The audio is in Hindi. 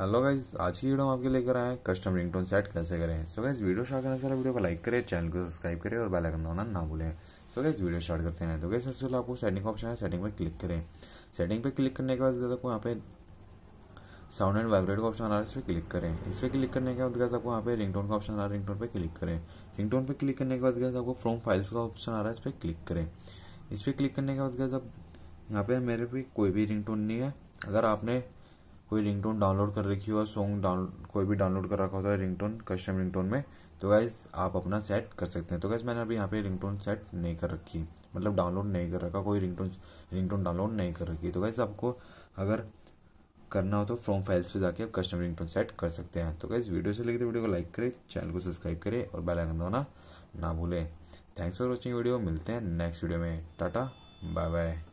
हेलो गाइज आज की वीडियो हम आपके लेकर आए हैं कस्टम रिंगटोन सेट कैसे करें सो गाइज वीडियो स्टार्ट करने से पहले वीडियो को लाइक करें चैनल को सब्सक्राइब करें और बेल आइकन दबाना ना भूलें सो गाइज वीडियो स्टार्ट करते हैं तो गाइज सबसे पहले आपको सेटिंग ऑप्शन है सेटिंग पे क्लिक करें सेटिंग पे क्लिक करने के बाद आपको यहाँ पे साउंड एंड वाइब्रेट का ऑप्शन आ रहा है इस पर क्लिक करें इस पर क्लिक करने के बाद गैस आपको यहाँ पे रिंगटोन का ऑप्शन आ रहा है रिंगटोन पे क्लिक करें रिंगटोन पे क्लिक करने के बाद गैस आपको फ्रॉम फाइल्स का ऑप्शन आ रहा है इस पर क्लिक करें इस पर क्लिक करने के बाद गैस आप यहाँ पे मेरे पे कोई भी रिंगटोन नहीं है अगर आपने कोई रिंगटोन डाउनलोड कर रखी हो सॉन्ग डाउनलोड कोई भी डाउनलोड कर रखा होता है रिंगटोन कस्टम रिंगटोन में तो गाइज आप अपना सेट कर सकते हैं तो गाइज मैंने अभी यहाँ पे रिंगटोन सेट नहीं कर रखी मतलब डाउनलोड नहीं कर रखा कोई रिंगटोन रिंगटोन डाउनलोड नहीं कर रखी तो गाइज आपको अगर करना हो तो फ्रॉम फाइल्स पे जाके आप कस्टम रिंगटोन सेट कर सकते हैं तो गाइज वीडियो से लेकर वीडियो को लाइक करें चैनल को सब्सक्राइब करें और बेल आइकन दबाना ना भूलें थैंक्स फॉर वॉचिंग वीडियो मिलते हैं नेक्स्ट वीडियो में टाटा बाय बाय